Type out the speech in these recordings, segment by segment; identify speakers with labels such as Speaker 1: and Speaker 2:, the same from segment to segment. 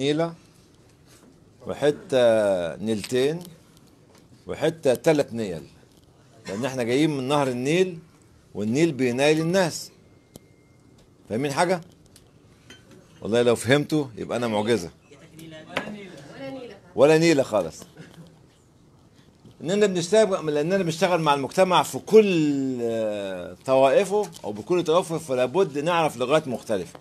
Speaker 1: نيله وحته نيلتين وحته ثلاث نيل لان احنا جايين من نهر النيل والنيل بينايل الناس فاهمين حاجه والله لو فهمتوا يبقى انا معجزه ولا نيله خالص اننا بنشتغل لاننا بنشتغل مع المجتمع في كل آه، طوائفه او بكل طوائفه فلابد نعرف لغات مختلفه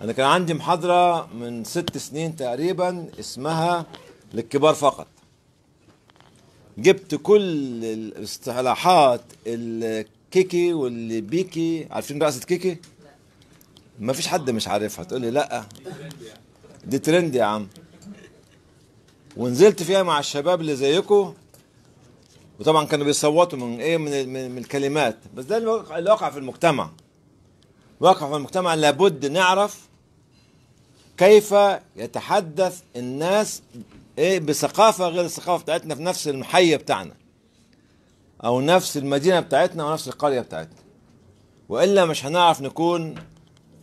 Speaker 1: انا كان عندي محاضره من ست سنين تقريبا اسمها للكبار فقط جبت كل الاصطلاحات الكيكي واللي بيكي عارفين رقصة كيكي ما فيش حد مش عارفها تقول لي لا دي ترند يا عم ونزلت فيها مع الشباب اللي زيكم وطبعا كانوا بيصوتوا من ايه من من الكلمات بس ده الواقع في المجتمع واقع في المجتمع لابد نعرف كيف يتحدث الناس ايه بثقافه غير الثقافه بتاعتنا في نفس المحيه بتاعنا او نفس المدينه بتاعتنا ونفس القريه بتاعتنا والا مش هنعرف نكون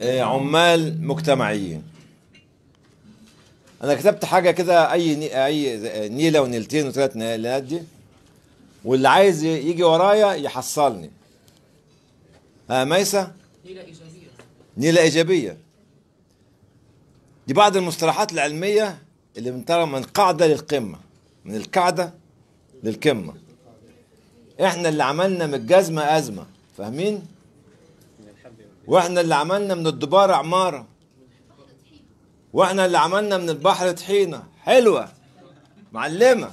Speaker 1: ايه عمال مجتمعيين انا كتبت حاجه كده اي اي نيله ونيلتين وثلاث نيلات دي واللي عايز يجي ورايا يحصلني ها ميسه نيله ايجابيه نيله ايجابيه دي بعض المصطلحات العلمية اللي بنترى من قاعدة للقمة من القاعدة للقمة احنا اللي عملنا من الجزمة أزمة فاهمين؟ واحنا اللي عملنا من الدبار عمارة واحنا اللي عملنا من البحر طحينة حلوة معلمة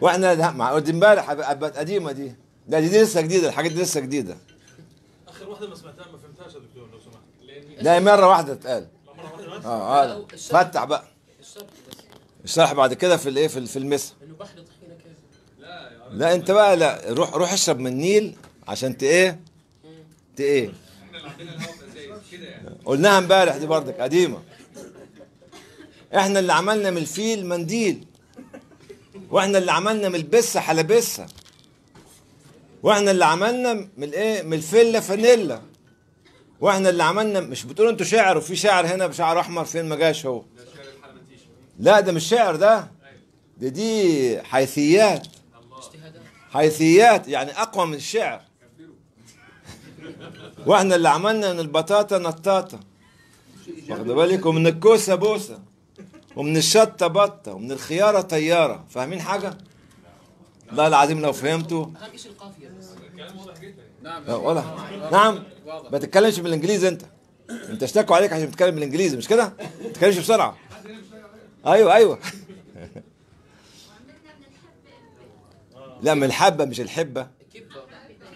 Speaker 1: واحنا لا مع دي امبارح قديمة دي لا دي, دي لسه جديدة الحاجات دي لسه جديدة
Speaker 2: آخر واحدة ما سمعتها ما
Speaker 1: لا مرة واحدة اتقال اه هذا آه، آه. فتح بقى الشرح بعد كده في الايه في المثل لا انت بقى لا روح روح اشرب من النيل عشان تايه تايه يعني. قلناها امبارح دي بردك قديمه احنا اللي عملنا من الفيل منديل واحنا اللي عملنا من البسه حلبسه واحنا اللي عملنا من الايه من الفيلا فانيلا واحنا اللي عملنا مش بتقول انتوا شاعر وفي شاعر هنا بشعر احمر فين ما جاش هو لا ده مش شعر ده ده دي حيثيات حيثيات يعني اقوى من الشعر واحنا اللي عملنا ان البطاطا نطاطه واخد بالك ومن الكوسه بوسه ومن الشطه بطه ومن الخياره طياره فاهمين حاجه والله العظيم لو فهمته
Speaker 3: القافيه بس واضح جدا
Speaker 2: نعم
Speaker 1: ولا نعم ما تتكلمش بالانجليزي انت انت اشتكوا عليك عشان تتكلم بالانجليزي مش كده؟ ما تتكلمش بسرعه ايوه ايوه لا من الحبه مش الحبه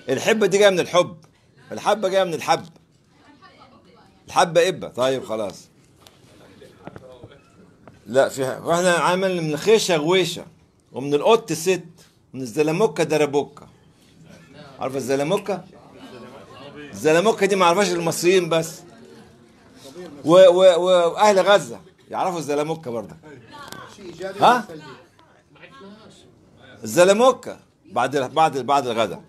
Speaker 1: الحبه دي جايه من الحب الحبه جايه من الحب الحبه ابه طيب خلاص لا فيها واحنا عامل من الخيشه غويشه ومن القط ست من الزلموكه دربوكا عارفه الزلموكه الزلموكه دي ما عرفهاش المصريين بس واهل غزه يعرفوا الزلموكه برضه ها الزلموكه بعد بعد بعد الغداء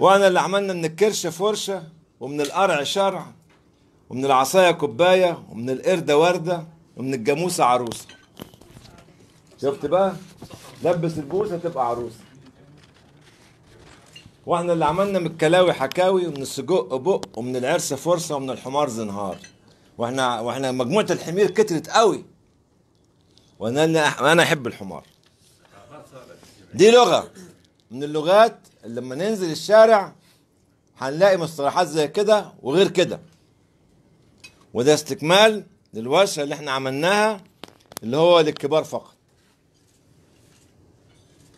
Speaker 1: وانا اللي عملنا من الكرشه فرشه ومن القرع شرع ومن العصايه كوبايه ومن القرده ورده ومن الجاموسه عروسه شفت بقى لبس البوسه تبقى عروسه واحنا اللي عملنا من الكلاوي حكاوي ومن السجق بق ومن العرس فرصه ومن الحمار زنهار واحنا واحنا مجموعه الحمير كترت قوي وانا انا احب الحمار دي لغه من اللغات اللي لما ننزل الشارع هنلاقي مصطلحات زي كده وغير كده وده استكمال للورشه اللي احنا عملناها اللي هو للكبار فقط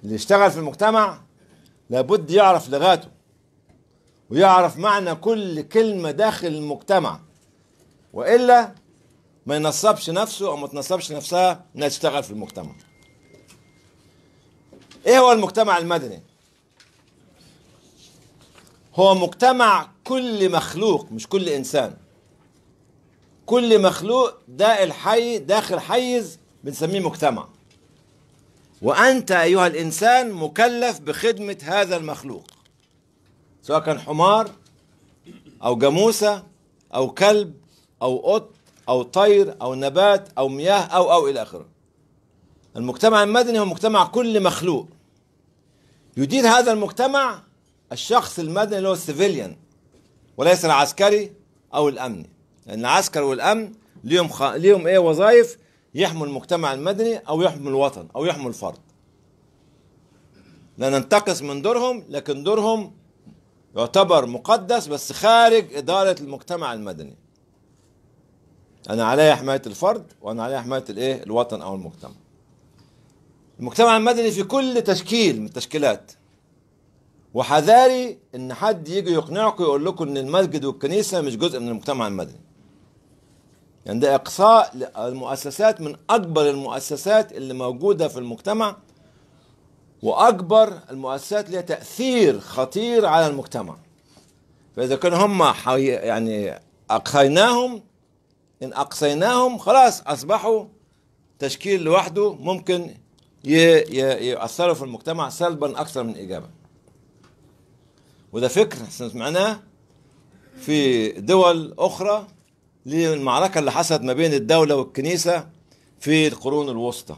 Speaker 1: اللي يشتغل في المجتمع لابد يعرف لغاته ويعرف معنى كل كلمة داخل المجتمع وإلا ما ينصبش نفسه أو ما تنصبش نفسها إنها تشتغل في المجتمع إيه هو المجتمع المدني؟ هو مجتمع كل مخلوق مش كل إنسان كل مخلوق ده الحي داخل حيز بنسميه مجتمع وأنت أيها الإنسان مكلف بخدمة هذا المخلوق سواء كان حمار أو جاموسة أو كلب أو قط أو طير أو نبات أو مياه أو أو إلى آخره المجتمع المدني هو مجتمع كل مخلوق يدير هذا المجتمع الشخص المدني اللي هو السيفيليان وليس العسكري أو الأمني لأن يعني العسكر والأمن ليهم خ... ليهم إيه وظائف يحمي المجتمع المدني أو يحمي الوطن أو يحمي الفرد لا ننتقص من دورهم لكن دورهم يعتبر مقدس بس خارج إدارة المجتمع المدني أنا علي حماية الفرد وأنا علي حماية الإيه الوطن أو المجتمع المجتمع المدني في كل تشكيل من التشكيلات وحذاري ان حد يجي يقنعكم يقول لكم ان المسجد والكنيسه مش جزء من المجتمع المدني يعني ده إقصاء المؤسسات من أكبر المؤسسات اللي موجودة في المجتمع وأكبر المؤسسات لها تأثير خطير على المجتمع فإذا كان هم يعني أقصيناهم إن أقصيناهم خلاص أصبحوا تشكيل لوحده ممكن ي... ي... يؤثروا في المجتمع سلبا أكثر من إيجابا وده فكر سمعناه في دول أخرى للمعركة اللي حصلت ما بين الدولة والكنيسة في القرون الوسطى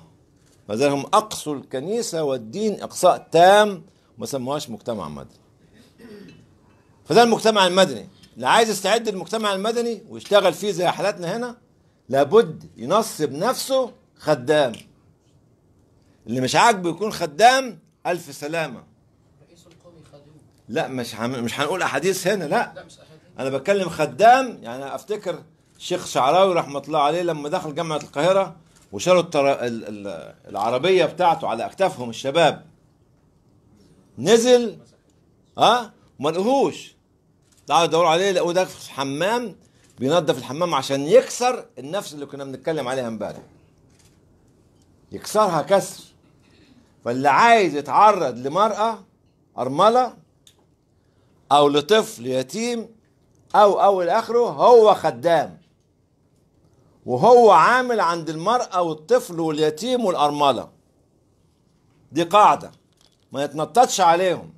Speaker 1: فزي هم أقصوا الكنيسة والدين إقصاء تام وما سموهاش مجتمع مدني فده المجتمع المدني اللي عايز يستعد للمجتمع المدني ويشتغل فيه زي حالاتنا هنا لابد ينصب نفسه خدام اللي مش عاجبه يكون خدام ألف سلامة لا مش مش هنقول أحاديث هنا لا أنا بتكلم خدام يعني أفتكر الشيخ شعراوي رحمه الله عليه لما دخل جامعه القاهره وشالوا العربيه بتاعته على اكتافهم الشباب نزل ها وما لقوهوش تعالوا يدوروا عليه لقوه ده في الحمام بينظف الحمام عشان يكسر النفس اللي كنا بنتكلم عليها امبارح يكسرها كسر فاللي عايز يتعرض لمرأة أرملة أو لطفل يتيم أو أو لآخره هو خدام وهو عامل عند المرأة والطفل واليتيم والأرملة دي قاعدة ما يتنططش عليهم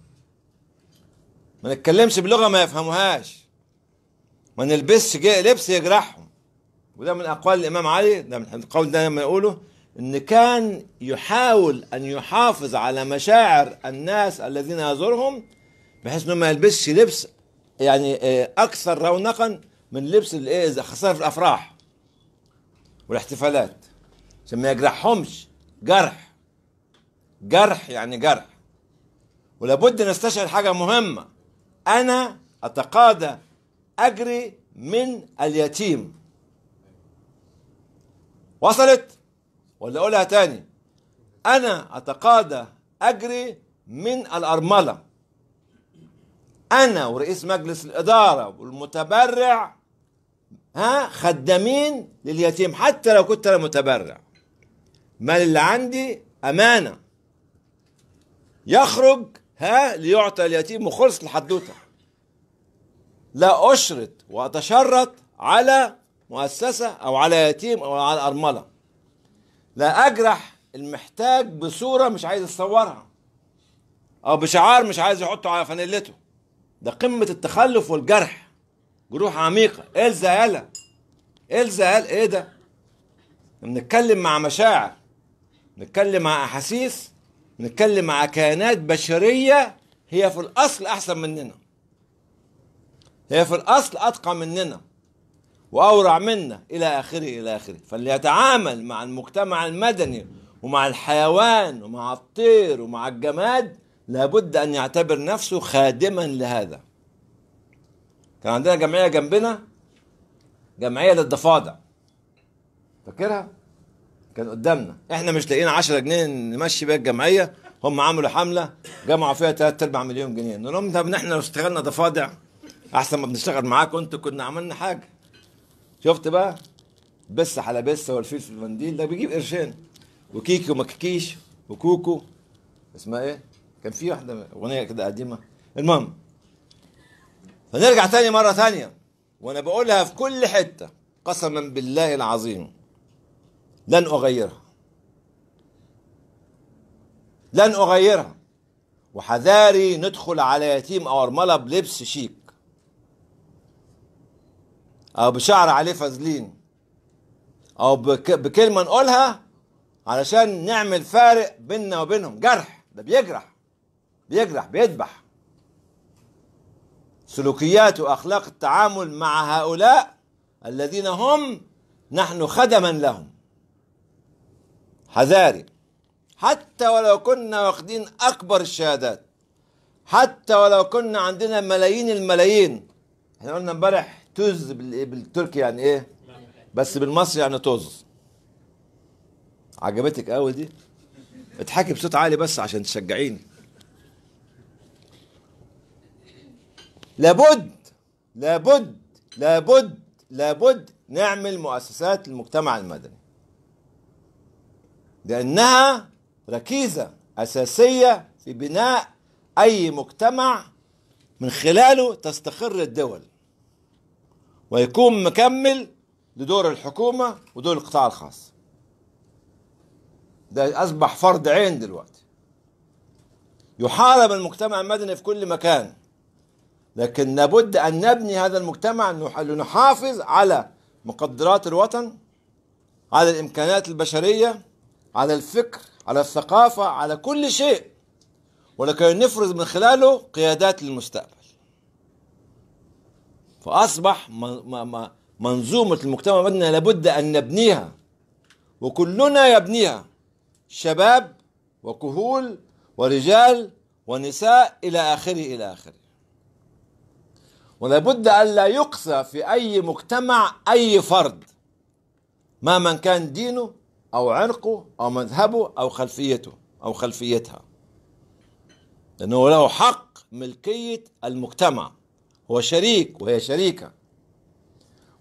Speaker 1: ما نتكلمش بلغة ما يفهموهاش ما نلبسش لبس يجرحهم وده من أقوال الإمام علي ده من القول ده لما يقوله إن كان يحاول أن يحافظ على مشاعر الناس الذين يزورهم بحيث إنه ما يلبسش لبس يعني آه، أكثر رونقا من لبس الإيه خاصة في الأفراح والاحتفالات عشان ما يجرحهمش جرح جرح يعني جرح ولابد نستشعر حاجة مهمة أنا أتقاضى أجري من اليتيم وصلت ولا أقولها تاني أنا أتقاضى أجري من الأرملة أنا ورئيس مجلس الإدارة والمتبرع ها خدامين لليتيم حتى لو كنت انا متبرع مال اللي عندي امانه يخرج ها ليعطى اليتيم وخلص الحدوته لا اشرط واتشرط على مؤسسه او على يتيم او على ارمله لا اجرح المحتاج بصوره مش عايز اتصورها او بشعار مش عايز يحطه على فانيلته ده قمه التخلف والجرح جروح عميقة إلزا يالا إلزا يالا إيه, إيه ده؟ بنتكلم مع مشاعر بنتكلم مع أحاسيس بنتكلم مع كائنات بشرية هي في الأصل أحسن مننا هي في الأصل أتقى مننا وأورع منا إلى آخره إلى آخره فاللي يتعامل مع المجتمع المدني ومع الحيوان ومع الطير ومع الجماد لابد أن يعتبر نفسه خادما لهذا كان عندنا جمعيه جنبنا جمعيه للضفادع فاكرها كان قدامنا احنا مش لاقيين 10 جنيه نمشي بيها الجمعيه هم عملوا حمله جمعوا فيها 3 4 مليون جنيه نقول لهم طب احنا لو اشتغلنا ضفادع احسن ما بنشتغل معاكم انتوا كنا عملنا حاجه شفت بقى بس على بس والفيل في المنديل ده بيجيب قرشين وكيكي ومكيكيش وكوكو اسمها ايه كان في واحده اغنيه كده قديمه المهم فنرجع تاني مرة تانية وأنا بقولها في كل حتة قسما بالله العظيم لن أغيرها لن أغيرها وحذاري ندخل على يتيم أو أرملة بلبس شيك أو بشعر عليه فازلين أو بكلمة نقولها علشان نعمل فارق بيننا وبينهم جرح ده بيجرح بيجرح بيذبح سلوكيات واخلاق التعامل مع هؤلاء الذين هم نحن خدما لهم حذاري حتى ولو كنا واخدين اكبر الشهادات حتى ولو كنا عندنا ملايين الملايين احنا قلنا امبارح توز بالتركي يعني ايه بس بالمصري يعني توز عجبتك قوي دي اتحكي بصوت عالي بس عشان تشجعيني لابد لابد لابد لابد نعمل مؤسسات المجتمع المدني لأنها ركيزة أساسية في بناء أي مجتمع من خلاله تستقر الدول ويكون مكمل لدور الحكومة ودور القطاع الخاص ده أصبح فرض عين دلوقتي يحارب المجتمع المدني في كل مكان لكن لابد أن نبني هذا المجتمع لنحافظ على مقدرات الوطن على الإمكانات البشرية على الفكر على الثقافة على كل شيء ولكي نفرز من خلاله قيادات للمستقبل فأصبح منظومة المجتمع بدنا لابد أن نبنيها وكلنا يبنيها شباب وكهول ورجال ونساء إلى آخره إلى آخره ولابد ألا يقسى في أي مجتمع أي فرد مهما كان دينه أو عرقه أو مذهبه أو خلفيته أو خلفيتها لأنه له حق ملكية المجتمع هو شريك وهي شريكة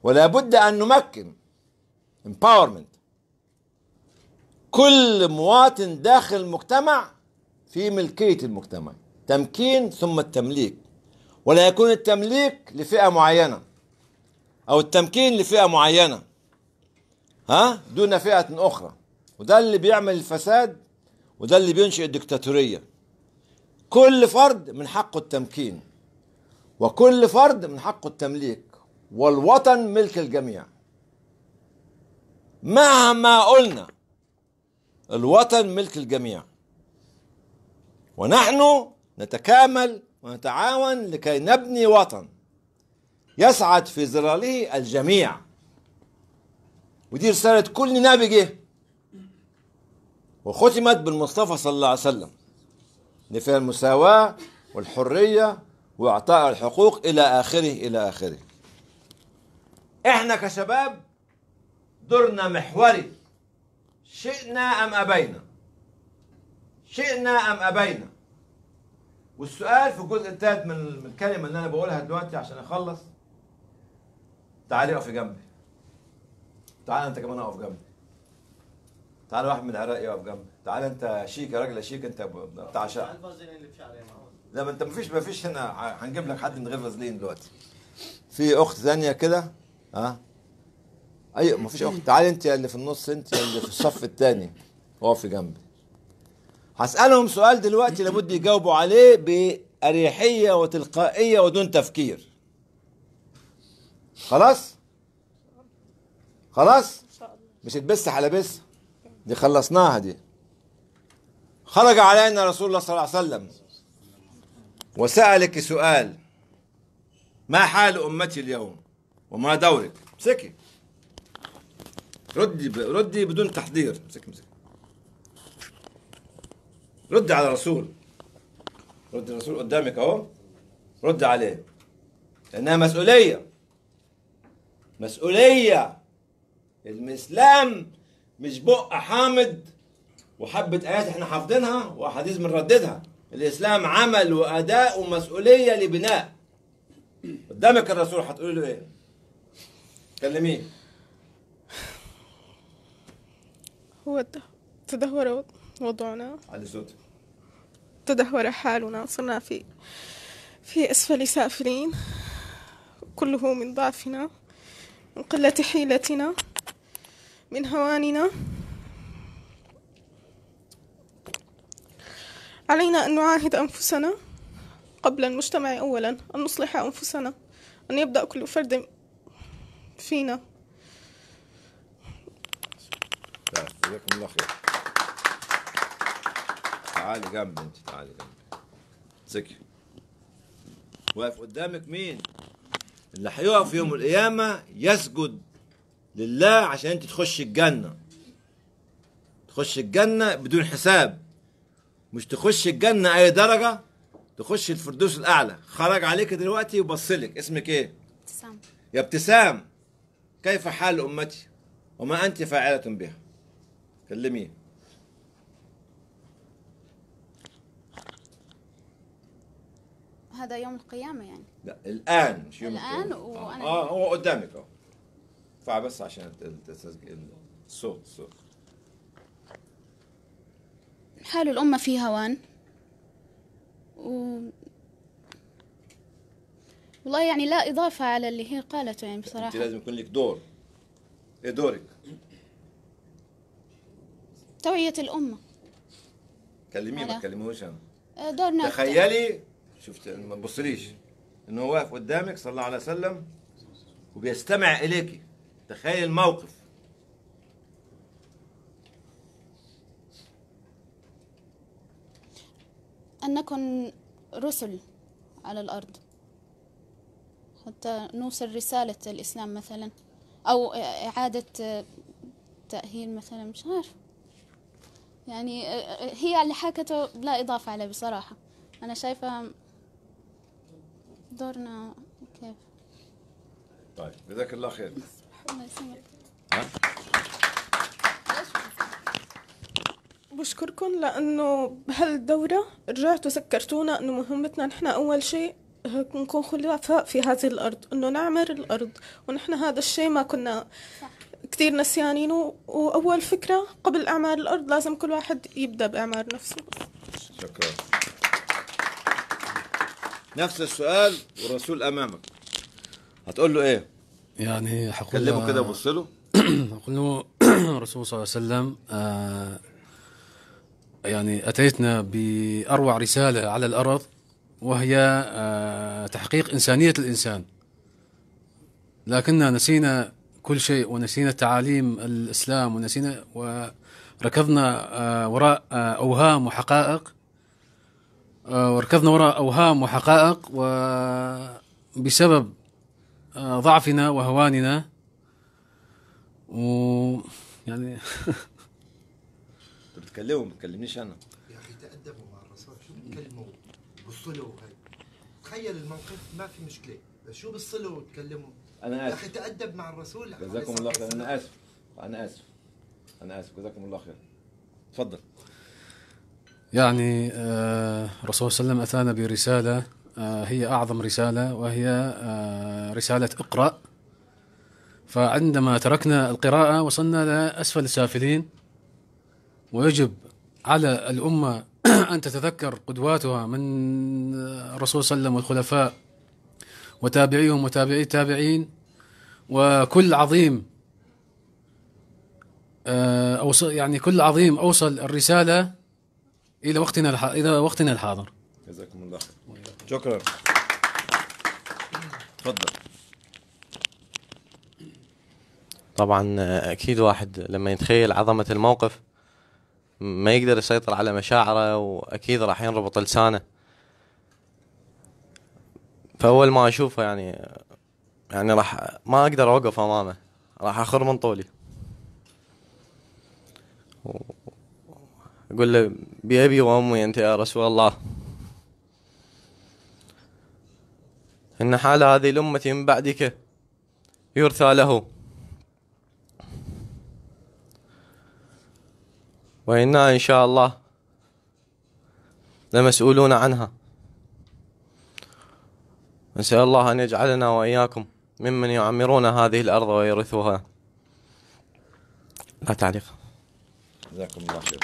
Speaker 1: ولا بد أن نمكن empowerment كل مواطن داخل المجتمع في ملكية المجتمع تمكين ثم التمليك ولا يكون التمليك لفئة معينة أو التمكين لفئة معينة ها دون فئة أخرى وده اللي بيعمل الفساد وده اللي بينشئ الدكتاتورية كل فرد من حقه التمكين وكل فرد من حقه التمليك والوطن ملك الجميع مهما قلنا الوطن ملك الجميع ونحن نتكامل ونتعاون لكي نبني وطن يسعد في ظلاله الجميع ودي رسالة كل نابغة وختمت بالمصطفى صلى الله عليه وسلم اللي فيها المساواة والحرية وإعطاء الحقوق إلى آخره إلى آخره إحنا كشباب دورنا محوري شئنا أم أبينا شئنا أم أبينا والسؤال في الجزء الثالث من الكلمة اللي أنا بقولها دلوقتي عشان أخلص تعالي اقفي جنبي تعال أنت كمان أقف جنبي تعال واحد من العراق يقف جنبي تعال أنت شيك يا راجل شيك أنت بتاع شعر لا ما أنت ما فيش ما فيش هنا هنجيب لك حد من غير فازلين دلوقتي في أخت ثانية كده ها أيوة فيش أخت تعالي أنت يا اللي في النص أنت يا اللي في الصف الثاني اقفي جنبي هسألهم سؤال دلوقتي لابد يجاوبوا عليه بأريحية وتلقائية ودون تفكير خلاص خلاص مش تبس على بس دي خلصناها دي خرج علينا رسول الله صلى الله عليه وسلم وسألك سؤال ما حال أمتي اليوم وما دورك امسكي ردي ردي بدون تحضير امسكي امسكي رد على الرسول رد الرسول قدامك اهو رد عليه لانها مسؤوليه مسؤوليه الاسلام مش بق حامض وحبه ايات احنا حافظينها واحاديث بنرددها الاسلام عمل واداء ومسؤوليه لبناء قدامك الرسول هتقول له ايه كلميه
Speaker 3: هو ده تدهورات وضعنا على الزود تدهور حالنا صرنا في في أسفل سافلين كله من ضعفنا من قلة حيلتنا من هواننا علينا أن نعاهد أنفسنا قبل المجتمع أولا أن نصلح أنفسنا أن يبدأ كل فرد فينا
Speaker 1: الله خير تعالي جنبي انت تعالي جنبي امسكي واقف قدامك مين اللي هيقف يوم القيامة يسجد لله عشان انت تخش الجنة تخش الجنة بدون حساب مش تخش الجنة أي درجة تخش الفردوس الأعلى خرج عليك دلوقتي وبصلك اسمك إيه؟ ابتسام يا ابتسام كيف حال أمتي وما أنت فاعلة بها كلميه
Speaker 3: هذا يوم القيامة يعني
Speaker 1: لا الآن يوم الآن
Speaker 3: وأنا آه،,
Speaker 1: آه هو قدامك أهو ارفع بس عشان الصوت الصوت
Speaker 3: حال الأمة في هوان و والله يعني لا إضافة على اللي هي قالته يعني بصراحة أنت
Speaker 1: لازم يكون لك دور إيه دورك؟
Speaker 3: توعية الأمة
Speaker 1: كلميه ما تكلموش أنا
Speaker 3: آه، دورنا تخيلي
Speaker 1: شفت ما تبصليش انه واقف قدامك صلى الله عليه وسلم وبيستمع اليك تخيل الموقف
Speaker 3: أن نكن رسل على الأرض حتى نوصل رسالة الإسلام مثلا أو إعادة تأهيل مثلا مش عارف يعني هي اللي حكته لا إضافة عليه بصراحة أنا شايفة دورنا كيف
Speaker 1: طيب جزاك الله خير
Speaker 3: الله بشكركم لانه بهالدوره رجعتوا سكرتونا انه مهمتنا نحن اول شيء نكون خلفاء في هذه الارض انه نعمر الارض ونحن هذا الشيء ما كنا كثير نسيانينه واول فكره قبل اعمار الارض لازم كل واحد يبدا باعمار نفسه
Speaker 1: شكرا نفس السؤال والرسول امامك هتقول له ايه
Speaker 2: يعني هقول كلمه كده بص له هقول له الرسول صلى الله عليه وسلم آه يعني اتيتنا باروع رساله على الارض وهي آه تحقيق انسانيه الانسان لكننا نسينا كل شيء ونسينا تعاليم الاسلام ونسينا وركضنا آه وراء آه، اوهام وحقائق آه، وركضنا وراء أوهام وحقائق وبسبب آه، ضعفنا وهواننا
Speaker 1: و يعني انت بتكلموا ما تكلمنيش انا يا اخي تادبوا مع الرسول شو بتكلموا بالصلو هاي تخيل الموقف ما في مشكله بس شو بالصلو وتكلموا انا اسف يا اخي تادب مع الرسول جزاكم الله خير انا اسف انا اسف انا اسف جزاكم الله خير تفضل
Speaker 2: يعني الرسول آه، صلى الله عليه وسلم أتانا برسالة آه، هي أعظم رسالة وهي آه، رسالة اقرأ فعندما تركنا القراءة وصلنا لأسفل السافلين ويجب على الأمة أن تتذكر قدواتها من الرسول صلى الله عليه وسلم والخلفاء وتابعيهم وتابعي التابعين وكل عظيم أوصل يعني كل عظيم أوصل الرسالة الى وقتنا الح... الى وقتنا الحاضر
Speaker 1: جزاكم الله خير شكرا تفضل
Speaker 2: طبعا اكيد واحد لما يتخيل عظمه الموقف ما يقدر يسيطر على مشاعره واكيد راح ينربط لسانه فاول ما اشوفه يعني يعني راح ما اقدر اوقف امامه راح اخر من طولي أقول له بأبي وأمي أنت يا رسول الله إن حال هذه الأمة من بعدك يرثى له وإنا إن شاء الله لمسؤولون عنها نسأل الله أن يجعلنا وإياكم ممن يعمرون هذه الأرض ويرثوها
Speaker 3: لا تعليق
Speaker 1: جزاكم الله خير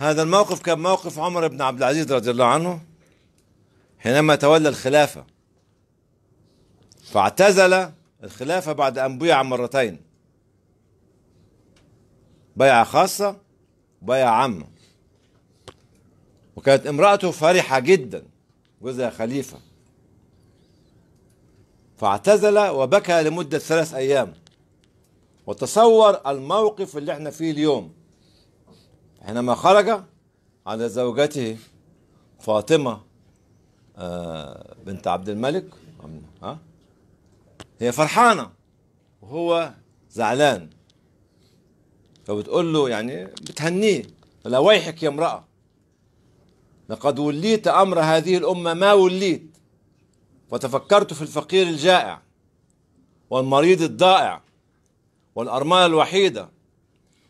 Speaker 1: هذا الموقف كان موقف عمر بن عبد العزيز رضي الله عنه حينما تولى الخلافة فاعتزل الخلافة بعد أن بيع مرتين بيعة خاصة وبيعة عامة وكانت امرأته فرحة جدا جوزها خليفة فاعتزل وبكى لمدة ثلاث أيام وتصور الموقف اللي احنا فيه اليوم حينما خرج على زوجته فاطمة آه، بنت عبد الملك آه، هي فرحانة وهو زعلان فبتقول له يعني بتهنيه لا ويحك يا امرأة لقد وليت أمر هذه الأمة ما وليت وتفكرت في الفقير الجائع والمريض الضائع والأرملة الوحيدة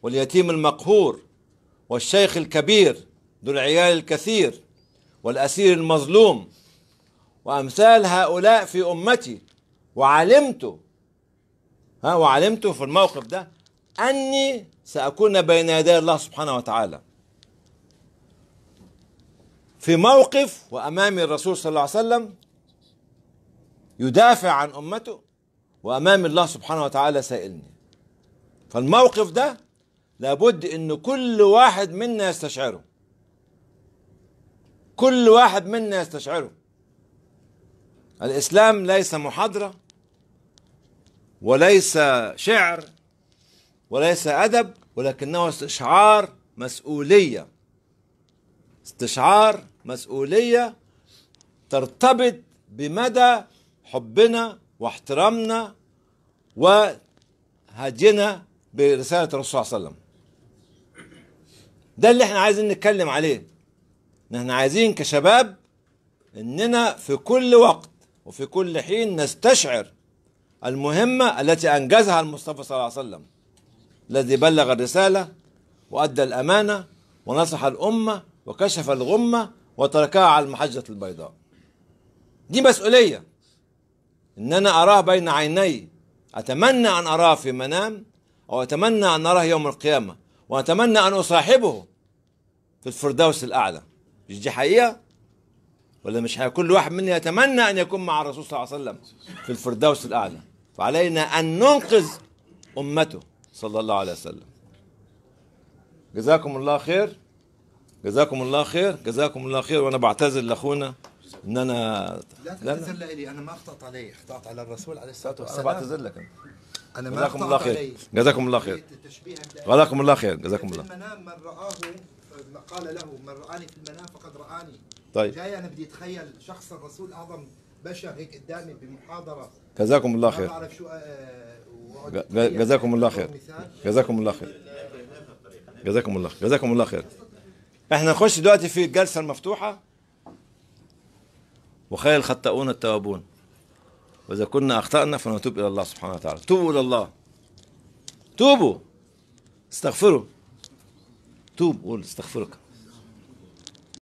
Speaker 1: واليتيم المقهور والشيخ الكبير ذو العيال الكثير والأسير المظلوم وأمثال هؤلاء في أمتي وعلمت ها وعلمت في الموقف ده أني سأكون بين يدي الله سبحانه وتعالى في موقف وأمامي الرسول صلى الله عليه وسلم يدافع عن أمته وأمام الله سبحانه وتعالى سائلني فالموقف ده لابد ان كل واحد منا يستشعره كل واحد منا يستشعره الاسلام ليس محاضره وليس شعر وليس ادب ولكنه استشعار مسؤوليه استشعار مسؤوليه ترتبط بمدى حبنا واحترامنا وهدينا برساله الرسول صلى الله عليه وسلم ده اللي احنا عايزين نتكلم عليه ان احنا عايزين كشباب اننا في كل وقت وفي كل حين نستشعر المهمة التي أنجزها المصطفى صلى الله عليه وسلم الذي بلغ الرسالة وأدى الأمانة ونصح الأمة وكشف الغمة وتركها على المحجة البيضاء دي مسؤولية إن أنا أراه بين عيني أتمنى أن أراه في منام أو أتمنى أن أراه يوم القيامة وأتمنى أن أصاحبه في الفردوس الأعلى مش دي حقيقة ولا مش كل واحد منا يتمنى أن يكون مع الرسول صلى الله عليه وسلم في الفردوس الأعلى فعلينا أن ننقذ أمته صلى الله عليه وسلم جزاكم الله خير جزاكم الله خير جزاكم الله خير وانا بعتذر لاخونا ان انا لا تعتذر لي انا ما اخطات علي اخطات على الرسول عليه الصلاه والسلام انا بعتذر لك انا انا ما اخطات علي جزاكم الله خير جزاكم الله خير جزاكم الله خير جزاكم الله المنام من رآه قال له من رآني في المنام فقد رآني طيب جاي أنا بدي أتخيل شخص الرسول أعظم بشر هيك قدامي بمحاضرة جزاكم الله خير بعرف شو آه، آه، جزاكم الله خير جزاكم الله خير جزاكم الله خير جزاكم الله خير احنا نخش دلوقتي في الجلسة المفتوحة وخير الخطاؤون التوابون وإذا كنا أخطأنا فنتوب إلى الله سبحانه وتعالى توبوا إلى الله توبوا استغفروا توب قول استغفرك